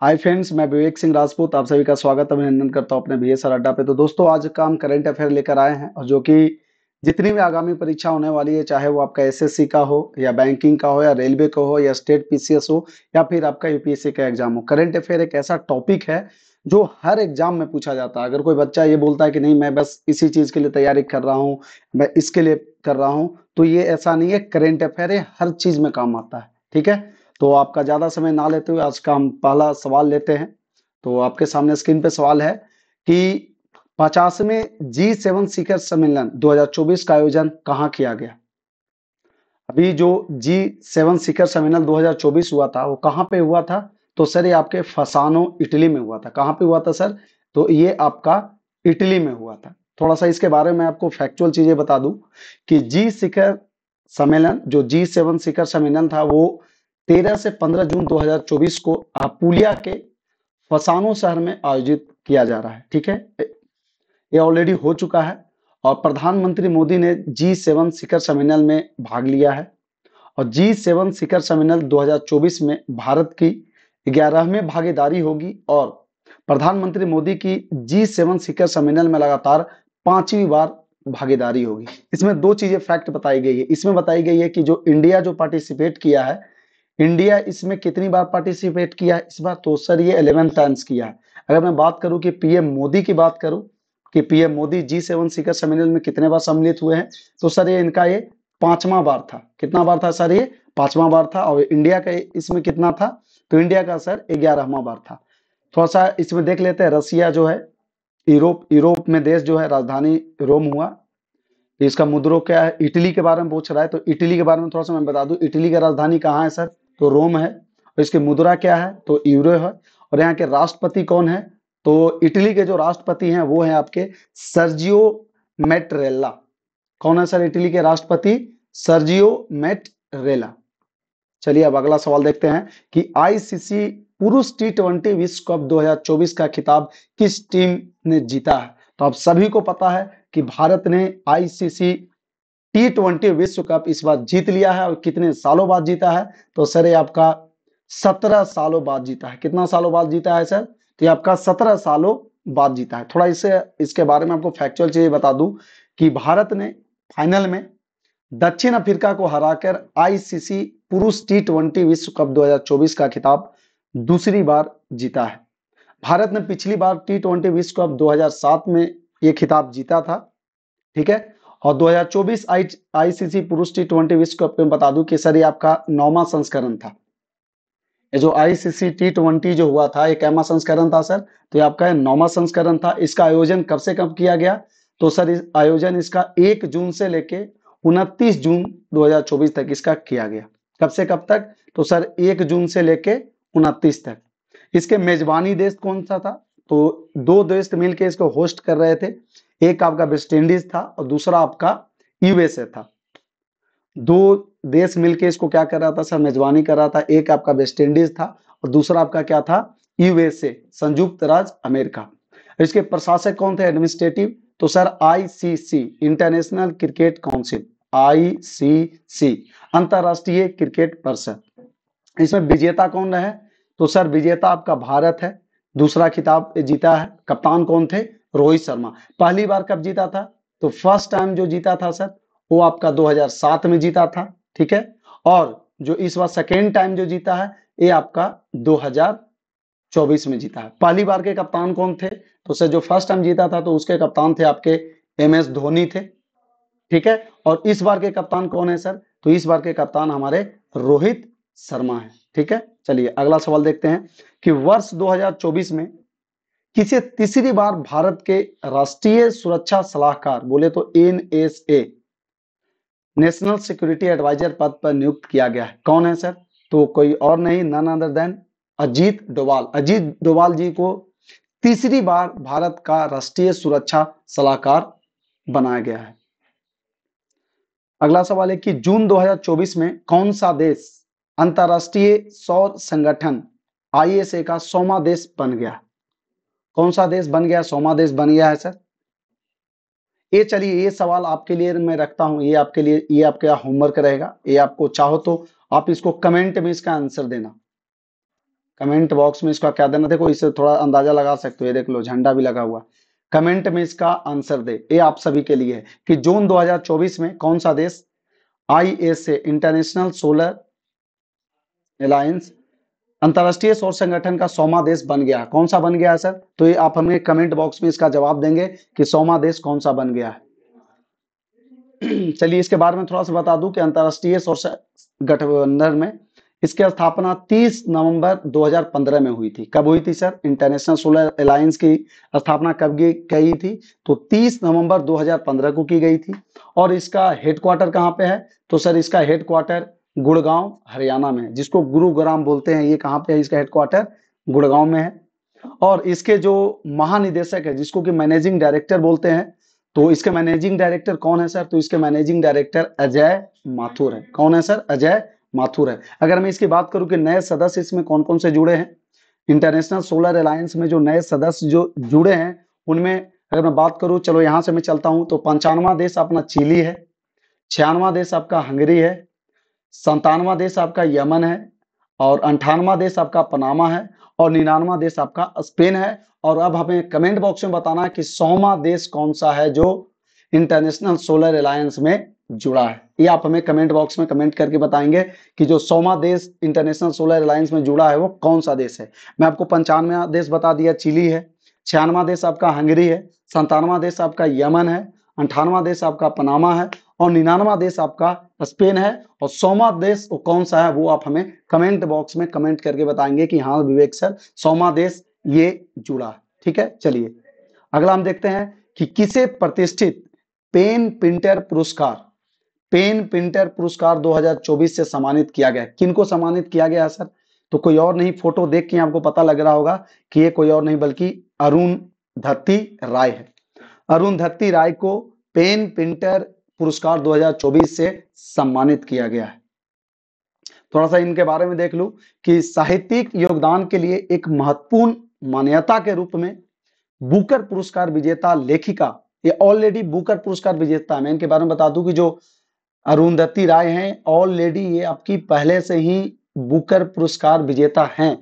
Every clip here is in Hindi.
हाय फ्रेंड्स मैं विवेक सिंह राजपूत आप सभी का स्वागत अभिनंदन करता हूं अपने बी एस अड्डा पे तो दोस्तों आज का हम करंट अफेयर लेकर आए हैं और जो कि जितनी भी आगामी परीक्षा होने वाली है चाहे वो आपका एसएससी का हो या बैंकिंग का हो या रेलवे का हो या स्टेट पीसीएस हो या फिर आपका यूपीएससी का एग्जाम हो करंट अफेयर एक ऐसा टॉपिक है जो हर एग्जाम में पूछा जाता है अगर कोई बच्चा ये बोलता है कि नहीं मैं बस इसी चीज के लिए तैयारी कर रहा हूँ मैं इसके लिए कर रहा हूँ तो ये ऐसा नहीं है करेंट अफेयर हर चीज में काम आता है ठीक है तो आपका ज़्यादा समय ना लेते हुए आज का हम पहला सवाल लेते हैं तो आपके सामने स्क्रीन पे सवाल है कि पचासवें जी सेवन शिखर सम्मेलन 2024 का आयोजन कहाँ किया गया अभी जो जी सेवन शिखर सम्मेलन 2024 हुआ था वो कहाँ पे हुआ था तो सर ये आपके फसानो इटली में हुआ था कहाँ पे हुआ था सर तो ये आपका इटली में हुआ था थोड़ा सा इसके बारे में आपको फैक्चुअल चीजें बता दूं कि जी शिखर सम्मेलन जो जी सेवन शिखर सम्मेलन था वो 13 से 15 जून 2024 को आपुलिया के फसानो शहर में आयोजित किया जा रहा है ठीक है ये ऑलरेडी हो चुका है और प्रधानमंत्री मोदी ने जी सेवन शिखर सम्मेलन में भाग लिया है और जी सेवन शिखर सम्मेलन 2024 में भारत की ग्यारहवीं भागीदारी होगी और प्रधानमंत्री मोदी की जी सेवन शिखर सम्मेलन में लगातार पांचवी बार भागीदारी होगी इसमें दो चीजें फैक्ट बताई गई है इसमें बताई गई है कि जो इंडिया जो पार्टिसिपेट किया है इंडिया इसमें कितनी बार पार्टिसिपेट किया इस बार तो सर ये इलेवन टाइम्स किया अगर मैं बात करूं कि पीएम मोदी की बात करूं कि पीएम मोदी जी सेवन शिखर सम्मेलन में कितने बार सम्मिलित हुए हैं तो सर ये इनका ये पांचवा बार था कितना बार था सर ये पांचवा बार था और इंडिया का इसमें कितना था तो इंडिया का सर ग्यारहवा बार था थोड़ा सा इसमें देख लेते हैं रसिया जो है यूरोप यूरोप में देश जो है राजधानी रोम हुआ इसका मुद्रो क्या है इटली के बारे में पूछ रहा है तो इटली के बारे में थोड़ा सा मैं बता दूं इटली का राजधानी कहाँ है सर तो रोम है और इसकी मुद्रा क्या है तो यूरो है और यहाँ के राष्ट्रपति कौन है तो इटली के जो राष्ट्रपति हैं वो है आपके सर्जियो मेटरेला कौन है सर इटली के राष्ट्रपति सर्जियो मेटरेला चलिए अब अगला सवाल देखते हैं कि आईसीसी पुरुष टी ट्वेंटी विश्व कप 2024 का खिताब किस टीम ने जीता है तो आप सभी को पता है कि भारत ने आईसीसी टी ट्वेंटी विश्व कप इस बार जीत लिया है और कितने सालों बाद जीता है तो सर ये आपका सत्रह सालों बाद जीता है कितना सालों बाद जीता है सर तो ये आपका सत्रह सालों बाद जीता है थोड़ा इसे इसके बारे में आपको फैक्चुअल चीज बता दूं कि भारत ने फाइनल में दक्षिण अफ्रीका को हराकर आईसीसी पुरुष टी ट्वेंटी विश्व कप 2024 का खिताब दूसरी बार जीता है भारत ने पिछली बार टी ट्वेंटी विश्व कप 2007 में यह खिताब जीता था ठीक है और 2024 आई आईसीसी पुरुष टी ट्वेंटी विश्व कप में बता दू कि सर ये आपका नौवा संस्करण था ये जो आईसीसी टी ट्वेंटी जो हुआ था ये कैमा संस्करण था सर तो ये आपका नौवा संस्करण था इसका आयोजन कब से कब किया गया तो सर इस आयोजन इसका एक जून से लेके उनतीस जून 2024 तक इसका किया गया कब से कब तक तो सर एक जून से लेके उनतीस तक इसके मेजबानी देश कौन सा था तो दो देश मिलके इसको होस्ट कर रहे थे एक आपका वेस्ट इंडीज था और दूसरा आपका यूएसए था दो देश मिलके इसको क्या कर रहा था सर मेजबानी कर रहा था एक आपका वेस्ट इंडीज था और दूसरा आपका क्या था यूएसए संयुक्त राज्य अमेरिका इसके प्रशासक कौन थे एडमिनिस्ट्रेटिव तो sir ICC International Cricket Council ICC अंतरराष्ट्रीय क्रिकेट परिषद इसमें विजेता कौन रहे तो सर विजेता आपका भारत है दूसरा खिताब जीता है कप्तान कौन थे रोहित शर्मा पहली बार कब जीता था तो फर्स्ट टाइम जो जीता था सर वो आपका 2007 में जीता था ठीक है और जो इस बार सेकेंड टाइम जो जीता है ये आपका 2024 में जीता है पहली बार के कप्तान कौन थे तो सर जो फर्स्ट टाइम जीता था तो उसके कप्तान थे आपके एम एस धोनी थे ठीक है और इस बार के कप्तान कौन है सर तो इस बार के कप्तान हमारे रोहित शर्मा है ठीक है चलिए अगला सवाल देखते हैं कि वर्ष 2024 में किसे तीसरी बार भारत के राष्ट्रीय सुरक्षा सलाहकार बोले तो N S A National Security Adviser पद पर नियुक्त किया गया है कौन है सर तो कोई और नहीं none other than Ajit Doval Ajit Doval ji को तीसरी बार भारत का राष्ट्रीय सुरक्षा सलाहकार बनाया गया है अगला सवाल है कि जून 2024 में कौन सा देश अंतर्राष्ट्रीय सौर संगठन आईएसए का सौमा देश बन गया कौन सा देश बन गया सोमा देश बन गया है सर ये चलिए ये सवाल आपके लिए मैं रखता हूं ये आपके लिए ये आपका होमवर्क रहेगा ये आपको चाहो तो आप इसको कमेंट में इसका आंसर देना कमेंट बॉक्स में इसका क्या देना देखो इससे थोड़ा अंदाजा लगा सकते हो ये देख लो झंडा भी लगा हुआ कमेंट में इसका आंसर दे ये आप सभी के लिए है कि जून 2024 में कौन सा देश I S International Solar Alliance अंतरराष्ट्रीय सौर संगठन का सौमा देश बन गया कौन सा बन गया है सर तो ये आप हमें कमेंट बॉक्स में इसका जवाब देंगे कि सौमा देश कौन सा बन गया है चलिए इसके बारे में थोड़ा सा बता दूं कि अंतरराष्ट्रीय सौर गठबंधन में इसकी स्थापना 30 नवंबर 2015 में हुई थी कब हुई थी सर इंटरनेशनल सोलर अलायंस की स्थापना कब गई थी तो 30 नवंबर 2015 को की गई थी और इसका हेडक्वार्टर कहाँ पे है तो सर इसका हेडक्वार्टर गुड़गांव हरियाणा में जिसको गुरुग्राम बोलते हैं ये कहाँ पे है इसका हेडक्वार्टर गुड़गांव में है और इसके जो महानिदेशक है जिसको कि मैनेजिंग डायरेक्टर बोलते हैं तो इसके मैनेजिंग डायरेक्टर कौन है सर तो इसके मैनेजिंग डायरेक्टर अजय माथुर है कौन है सर अजय माथुर है अगर मैं इसकी बात करूं कि नए सदस्य इसमें कौन कौन से जुड़े हैं इंटरनेशनल सोलर अलायंस में जो नए सदस्य जो जुड़े हैं उनमें अगर मैं बात करूं चलो यहां से मैं चलता हूं तो पंचानवा देश अपना चिली है छियानवा देश आपका हंगरी है संतानवा देश आपका यमन है और अंठानवा देश आपका पनामा है और निन्यानवा देश आपका स्पेन है और अब हमें कमेंट बॉक्स में बताना है कि सौवा देश कौन सा है जो इंटरनेशनल सोलर अलायंस में जुड़ा है ये आप हमें कमेंट बॉक्स में कमेंट करके बताएंगे कि जो सौवा देश इंटरनेशनल सोलर अलायंस में जुड़ा है वो कौन सा देश है मैं आपको पंचानवे देश बता दिया चिली है छियानवा देश आपका हंगरी है संतानवा देश आपका यमन है अंठानवा देश आपका पनामा है और निन्यानवा देश आपका स्पेन है और सोमा देश वो कौन सा है वो आप हमें कमेंट बॉक्स में कमेंट करके बताएंगे कि हाँ विवेक सर सौमा देश ये जुड़ा ठीक है चलिए अगला हम देखते हैं कि किसे प्रतिष्ठित पेन प्रिंटर पुरस्कार पेन प्रिंटर पुरस्कार 2024 से सम्मानित किया गया किनको सम्मानित किया गया सर तो कोई और नहीं फोटो देख के आपको पता लग रहा होगा कि ये कोई और नहीं बल्कि अरुण धत्ती राय है अरुण धत्ती राय को पेन प्रिंटर पुरस्कार 2024 से सम्मानित किया गया है थोड़ा सा इनके बारे में देख लू कि साहित्यिक योगदान के लिए एक महत्वपूर्ण मान्यता के रूप में बुकर पुरस्कार विजेता लेखिका ये ऑलरेडी बुकर पुरस्कार विजेता है मैं इनके बारे में बता दू कि जो अरुंधति राय हैं ऑलरेडी ये आपकी पहले से ही बुकर पुरस्कार विजेता हैं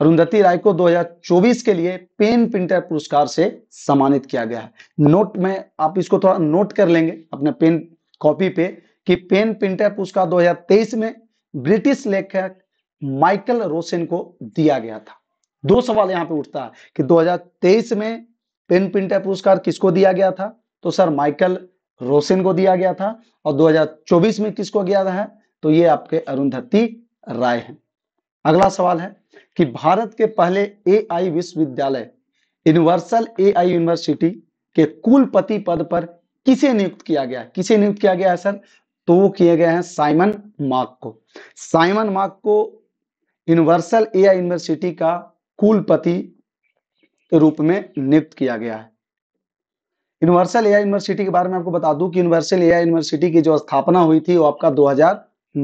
अरुंधति राय को 2024 के लिए पेन प्रिंटर पुरस्कार से सम्मानित किया गया है नोट में आप इसको थोड़ा नोट कर लेंगे अपने पेन कॉपी पे कि पेन प्रिंटर पुरस्कार 2023 में ब्रिटिश लेखक माइकल रोसेन को दिया गया था दो सवाल यहाँ पे उठता है कि 2023 में पेन प्रिंटर पुरस्कार किसको दिया गया था तो सर माइकल रोसेन को दिया गया था और दो में किसको गया था तो ये आपके अरुंधति राय है अगला सवाल है कि भारत के पहले एआई विश्वविद्यालय यूनिवर्सल एआई यूनिवर्सिटी के कुलपति पद पर किसे नियुक्त किया गया किसे नियुक्त किया गया है सर तो वो किए गए हैं साइमन मार्क को साइमन मार्क को यूनिवर्सल एआई यूनिवर्सिटी का कुलपति के रूप में नियुक्त किया गया है यूनिवर्सल एआई यूनिवर्सिटी के बारे में आपको बता दूं कि यूनिवर्सल एआई यूनिवर्सिटी की जो स्थापना हुई थी वो आपका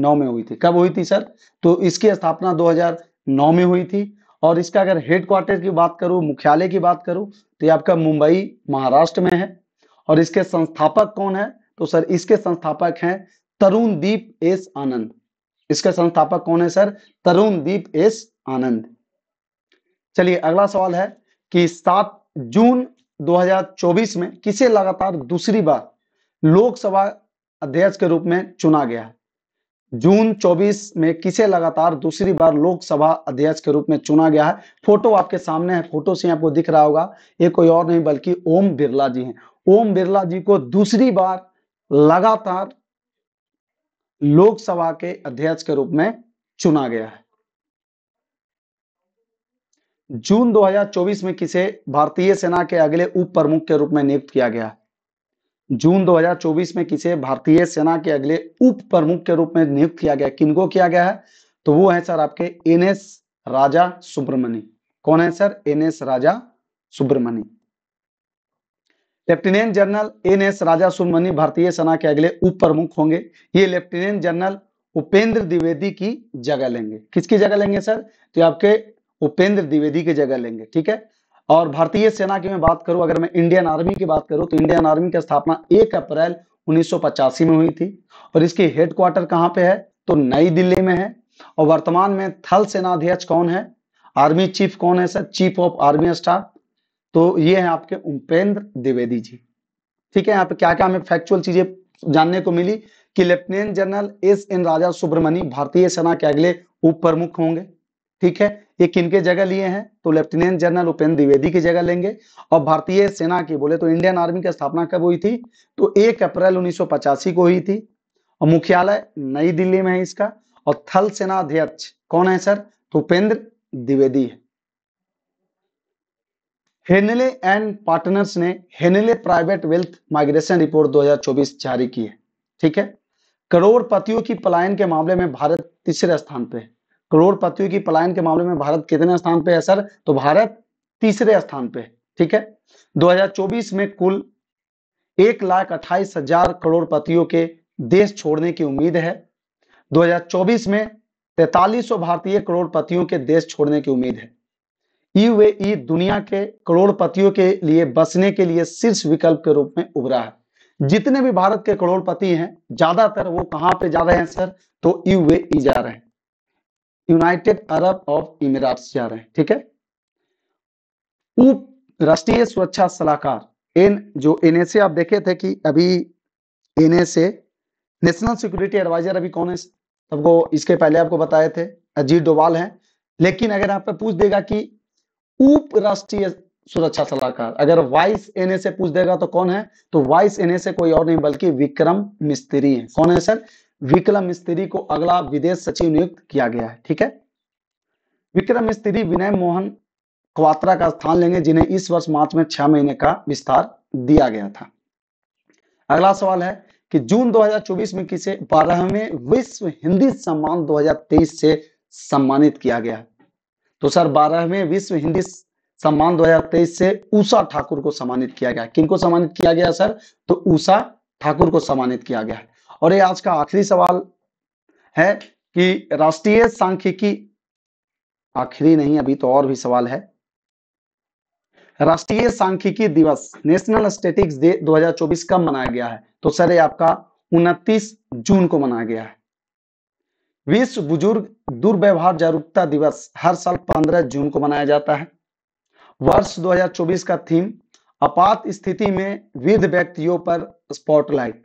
2009 में हुई थी कब हुई थी सर तो इसकी स्थापना 2009 में हुई थी और इसका अगर हेडक्वार्टर की बात करूं मुख्यालय की बात करूं तो ये आपका मुंबई महाराष्ट्र में है और इसके संस्थापक कौन है तो सर इसके संस्थापक हैं तरुण दीप एस आनंद इसके संस्थापक कौन है सर तरुण दीप एस आनंद चलिए अगला सवाल है कि सात जून 2024 में किसे लगातार दूसरी बार लोकसभा अध्यक्ष के रूप में चुना गया जून 24 में किसे लगातार दूसरी बार लोकसभा अध्यक्ष के रूप में चुना गया है फोटो आपके सामने है फोटो से आपको दिख रहा होगा ये कोई और नहीं बल्कि ओम बिरला जी हैं ओम बिरला जी को दूसरी बार लगातार लोकसभा के अध्यक्ष के रूप में चुना गया है जून 2024 में किसे भारतीय सेना के अगले उप प्रमुख के रूप में नियुक्त किया गया है जून 2024 में किसे भारतीय सेना के अगले उप प्रमुख के रूप में नियुक्त किया गया किनको किया गया है तो वो है सर आपके एन एस राजा सुब्रमणि कौन है sir N S Raja Subramani lieutenant general N S Raja Subramani भारतीय सेना के अगले उप प्रमुख होंगे ये लेफ्टिनेंट जनरल उपेंद्र द्विवेदी की जगह लेंगे किसकी जगह लेंगे सर तो आपके उपेंद्र द्विवेदी की जगह लेंगे ठीक है और भारतीय सेना की मैं बात करूं अगर मैं इंडियन आर्मी की बात करूं तो इंडियन आर्मी की स्थापना 1 अप्रैल 1985 में हुई थी और इसकी हेडक्वार्टर कहाँ पे है तो नई दिल्ली में है और वर्तमान में थल सेनाध्यक्ष कौन है आर्मी चीफ कौन है sir chief of army staff तो ये है आपके उपेंद्र द्विवेदी जी ठीक है यहाँ पे क्या क्या हमें फैक्चुअल चीजें जानने को मिली कि lieutenant general S N Raja Subramani भारतीय सेना के अगले उप प्रमुख होंगे ठीक है ये किनके जगह लिए हैं तो लेफ्टिनेंट जनरल उपेंद्र द्विवेदी की जगह लेंगे और भारतीय सेना की बोले तो इंडियन आर्मी की स्थापना कब हुई थी तो एक अप्रैल उन्नीस को हुई थी और मुख्यालय नई दिल्ली में है इसका और थल सेना अध्यक्ष कौन है सर तो उपेंद्र द्विवेदी है हेनले एंड पार्टनर्स ने Henley private wealth migration report 2024 जारी की है ठीक है करोड़पतियों की पलायन के मामले में भारत तीसरे स्थान पे है करोड़पतियों की पलायन के मामले में भारत कितने स्थान पे है सर तो भारत तीसरे स्थान पे ठीक है 2024 में कुल एक लाख अट्ठाईस हजार करोड़पतियों के देश छोड़ने की उम्मीद है 2024 में तैतालीस भारतीय करोड़पतियों के देश छोड़ने की उम्मीद है यूएई दुनिया के करोड़पतियों के लिए बसने के लिए शीर्ष विकल्प के रूप में उभरा है जितने भी भारत के करोड़पति हैं ज्यादातर वो कहां पे जा रहे हैं सर तो यूएई जा रहे हैं यूनाइटेड अरब ऑफ इमिरात जा रहे हैं ठीक है उप राष्ट्रीय सुरक्षा सलाहकार एन जो एनएसए आप देखे थे कि अभी एनएसए नेशनल सिक्योरिटी एडवाइजर अभी कौन है सबको इसके पहले आपको बताए थे अजीत डोवाल हैं लेकिन अगर आप पूछ देगा कि उप राष्ट्रीय सुरक्षा सलाहकार अगर वाइस एनएसए पूछ देगा तो कौन है तो वाइस एनएसए कोई और नहीं बल्कि विक्रम मिस्त्री है कौन है सर विक्रम मिस्त्री को अगला विदेश सचिव नियुक्त किया गया है ठीक है विक्रम मिस्त्री विनय मोहन क्वात्रा का स्थान लेंगे जिन्हें इस वर्ष मार्च में छह महीने का विस्तार दिया गया था अगला सवाल है कि जून 2024 में किसे बारहवें विश्व हिंदी सम्मान 2023 से सम्मानित किया गया तो सर बारहवें विश्व हिंदी सम्मान 2023 से उषा ठाकुर को सम्मानित किया गया किनको सम्मानित किया गया सर तो उषा ठाकुर को सम्मानित किया गया और ये आज का आखिरी सवाल है कि राष्ट्रीय सांख्यिकी आखिरी नहीं अभी तो और भी सवाल है राष्ट्रीय सांख्यिकी दिवस नेशनल स्टेटिक्स डे 2024 कब मनाया गया है तो सर ये आपका 29 जून को मनाया गया है विश्व बुजुर्ग दुर्व्यवहार जागरूकता दिवस हर साल 15 जून को मनाया जाता है वर्ष 2024 का थीम आपात स्थिति में विध व्यक्तियों पर spotlight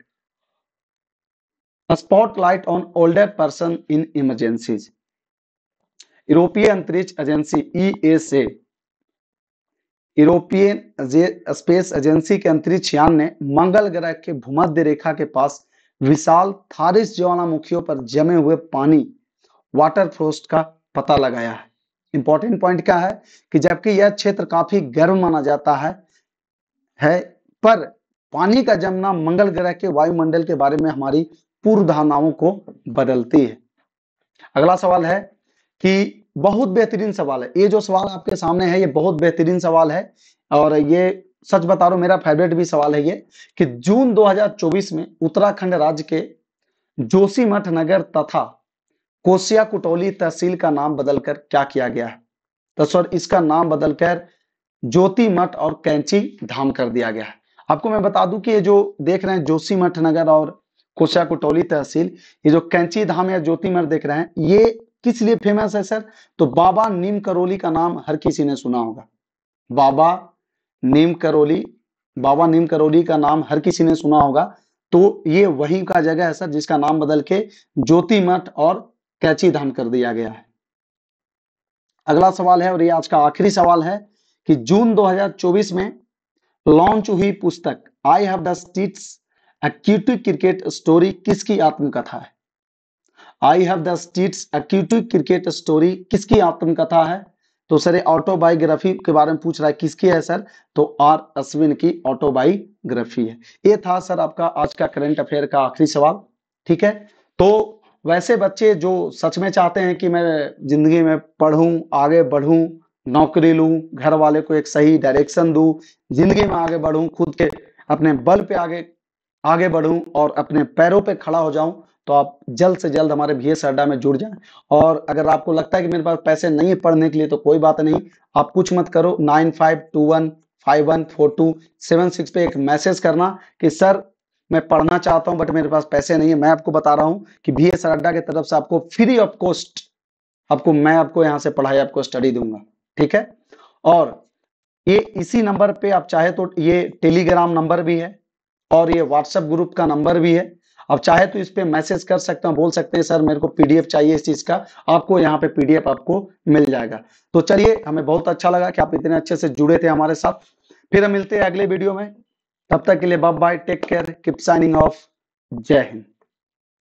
spotlight on older person in emergencies यूरोपीय अंतरिक्ष एजेंसी ईएसए यूरोपीय स्पेस एजेंसी के अंतरिक्ष यान ने मंगल ग्रह के भूमध्य रेखा के पास विशाल थारिस ज्वालामुखियों पर जमे हुए पानी वाटर फ्रोस्ट का पता लगाया है इंपॉर्टेंट पॉइंट क्या है कि जबकि यह क्षेत्र काफी गर्म माना जाता है है पर पानी का जमना मंगल ग्रह के वायुमंडल के बारे में हमारी पूर्व धारणाओं को बदलती है अगला सवाल है कि बहुत बेहतरीन सवाल है ये जो सवाल आपके सामने है ये बहुत बेहतरीन सवाल है और ये सच बता रहा हूं मेरा फेवरेट भी सवाल है ये कि जून 2024 में उत्तराखंड राज्य के जोशीमठ नगर तथा कोसिया कुटौली तहसील का नाम बदलकर क्या किया गया है तो सर इसका नाम बदलकर ज्योति मठ और कैंची धाम कर दिया गया है आपको मैं बता दूं कि ये जो देख रहे हैं जोशीमठ नगर और कोसा कोटौली तहसील ये जो कैंची धाम या ज्योतिमर देख रहे हैं ये किस लिए फेमस है सर तो बाबा नीम करोली का नाम हर किसी ने सुना होगा बाबा नीम करोली बाबा नीम करोली का नाम हर किसी ने सुना होगा तो ये वही का जगह है सर जिसका नाम बदल के ज्योति मठ और कैची धाम कर दिया गया है अगला सवाल है और ये आज का आखिरी सवाल है कि जून 2024 में लॉन्च हुई पुस्तक I have the streets a kutti cricket story किसकी आत्मकथा है I have the streets a kutti cricket story किसकी आत्मकथा है तो सर ऑटोबायोग्राफी के बारे में पूछ रहा है किसकी है सर तो आर अश्विन की ऑटोबायोग्राफी है ये था सर आपका आज का करंट अफेयर का आखिरी सवाल ठीक है तो वैसे बच्चे जो सच में चाहते हैं कि मैं जिंदगी में पढ़ूं आगे बढ़ूं नौकरी लूं घर वाले को एक सही डायरेक्शन दूं जिंदगी में आगे बढ़ूं खुद के अपने बल पे आगे आगे बढ़ूं और अपने पैरों पे खड़ा हो जाऊं तो आप जल्द से जल्द हमारे भी एस अड्डा में जुड़ जाएं और अगर आपको लगता है कि मेरे पास पैसे नहीं है पढ़ने के लिए तो कोई बात नहीं आप कुछ मत करो nine five two one five one four two seven six पे एक मैसेज करना कि सर मैं पढ़ना चाहता हूं बट मेरे पास पैसे नहीं है मैं आपको बता रहा हूं कि भी एस अड्डा की तरफ से आपको फ्री ऑफ कॉस्ट आपको मैं आपको यहां से पढ़ाई आपको स्टडी दूंगा ठीक है और ये इसी नंबर पे आप चाहे तो ये टेलीग्राम नंबर भी है और ये व्हाट्सएप ग्रुप का नंबर भी है अब चाहे तो इस पर मैसेज कर सकते हैं बोल सकते हैं सर मेरे को पीडीएफ चाहिए इस चीज़ का आपको यहाँ पे पीडीएफ आपको मिल जाएगा तो चलिए हमें बहुत अच्छा लगा कि आप इतने अच्छे से जुड़े थे हमारे साथ फिर हम मिलते हैं अगले वीडियो में तब तक के लिए bye bye take care keep signing off जय हिंद